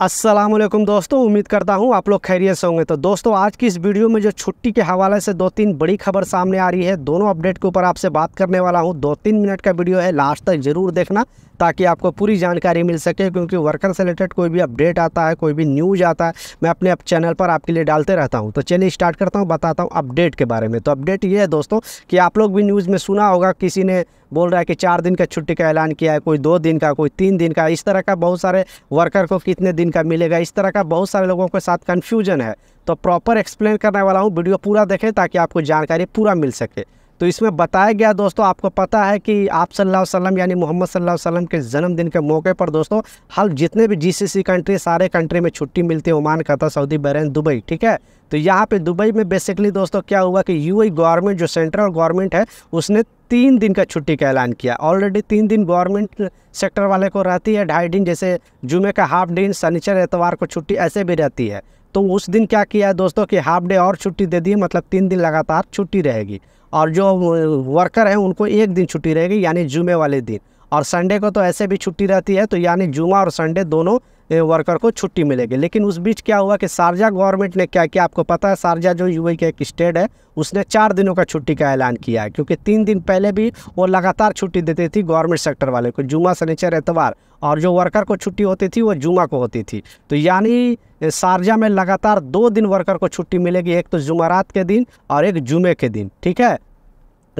असलम दोस्तों उम्मीद करता हूँ आप लोग खैरियत से होंगे तो दोस्तों आज की इस वीडियो में जो छुट्टी के हवाले से दो तीन बड़ी खबर सामने आ रही है दोनों अपडेट के ऊपर आपसे बात करने वाला हूँ दो तीन मिनट का वीडियो है लास्ट तक जरूर देखना ताकि आपको पूरी जानकारी मिल सके क्योंकि वर्कर से रिलेटेड कोई भी अपडेट आता है कोई भी न्यूज़ आता है मैं अपने अप चैनल पर आपके लिए डालते रहता हूँ तो चलिए स्टार्ट करता हूँ बताता हूँ अपडेट के बारे में तो अपडेट ये है दोस्तों कि आप लोग भी न्यूज़ में सुना होगा किसी ने बोल रहा है कि चार दिन का छुट्टी का ऐलान किया है कोई दो दिन का कोई तीन दिन का इस तरह का बहुत सारे वर्कर को कितने दिन का मिलेगा इस तरह का बहुत सारे लोगों के साथ कन्फ्यूजन है तो प्रॉपर एक्सप्लेन करने वाला हूँ वीडियो पूरा देखें ताकि आपको जानकारी पूरा मिल सके तो इसमें बताया गया दोस्तों आपको पता है कि आप सल्लल्लाहु अलैहि वसल्लम यानी मोहम्मद सल्लल्लाहु अलैहि वसल्लम के जन्मदिन के मौके पर दोस्तों हर जितने भी जीसीसी कंट्री सारे कंट्री में छुट्टी मिलती है Oman Qatar Saudi Bahrain Dubai ठीक है तो यहाँ पे दुबई में बेसिकली दोस्तों क्या हुआ कि यू गवर्नमेंट जो सेंट्रल गवर्नमेंट है उसने तीन दिन का छुट्टी का ऐलान किया ऑलरेडी तीन दिन गवर्नमेंट सेक्टर वाले को रहती है ढाई दिन जैसे जुमे का हाफ डे शनिचर एतवार को छुट्टी ऐसे भी रहती है तो उस दिन क्या किया है दोस्तों कि हाफ डे और छुट्टी दे दी मतलब तीन दिन लगातार छुट्टी रहेगी और जो वर्कर हैं उनको एक दिन छुट्टी रहेगी यानी जुमे वाले दिन और संडे को तो ऐसे भी छुट्टी रहती है तो यानी जुमा और संडे दोनों वर्कर को छुट्टी मिलेगी लेकिन उस बीच क्या हुआ कि शारजा गवर्नमेंट ने क्या किया आपको पता है शारजा जो यूएई का एक स्टेट है उसने चार दिनों का छुट्टी का ऐलान किया है क्योंकि तीन दिन पहले भी वो लगातार छुट्टी देती थी गवर्नमेंट सेक्टर वाले को जुमा शनिचर एतवार और जो वर्कर को छुट्टी होती थी वो जुमा को होती थी तो यानी शारजा में लगातार दो दिन वर्कर को छुट्टी मिलेगी एक तो जुमारात के दिन और एक जुमे के दिन ठीक है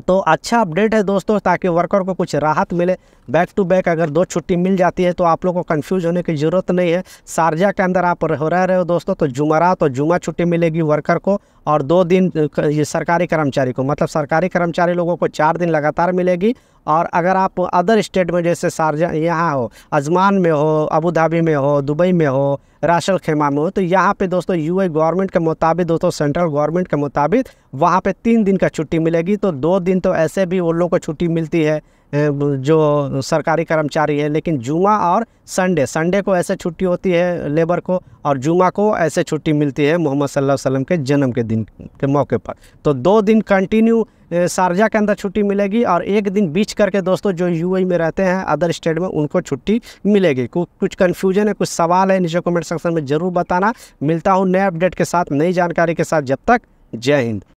तो अच्छा अपडेट है दोस्तों ताकि वर्कर को कुछ राहत मिले बैक टू बैक अगर दो छुट्टी मिल जाती है तो आप लोगों को कन्फ्यूज होने की ज़रूरत नहीं है शारजा के अंदर आप हो रह रहे हो दोस्तों तो जुमरा तो जुमा छुट्टी मिलेगी वर्कर को और दो दिन ये सरकारी कर्मचारी को मतलब सरकारी कर्मचारी लोगों को चार दिन लगातार मिलेगी और अगर आप अदर स्टेट में जैसे शारजा यहाँ हो अजमान में हो अबू धाबी में हो दुबई में हो राशन खेमा में हो तो यहाँ पे दोस्तों यूए गवर्नमेंट के मुताबिक दोस्तों सेंट्रल गवर्नमेंट के मुताबिक वहाँ पे तीन दिन का छुट्टी मिलेगी तो दो दिन तो ऐसे भी उन लोगों को छुट्टी मिलती है जो सरकारी कर्मचारी है लेकिन जुमा और संडे संडे को ऐसे छुट्टी होती है लेबर को और जुमा को ऐसे छुट्टी मिलती है मोहम्मद सल्लल्लाहु अलैहि वसल्लम के जन्म के दिन के मौके पर तो दो दिन कंटिन्यू शारजा के अंदर छुट्टी मिलेगी और एक दिन बीच करके दोस्तों जो यूएई में रहते हैं अदर स्टेट में उनको छुट्टी मिलेगी कुछ कन्फ्यूजन है कुछ सवाल है नीचे कमेंट सेक्शन में ज़रूर बताना मिलता हूँ नए अपडेट के साथ नई जानकारी के साथ जब तक जय हिंद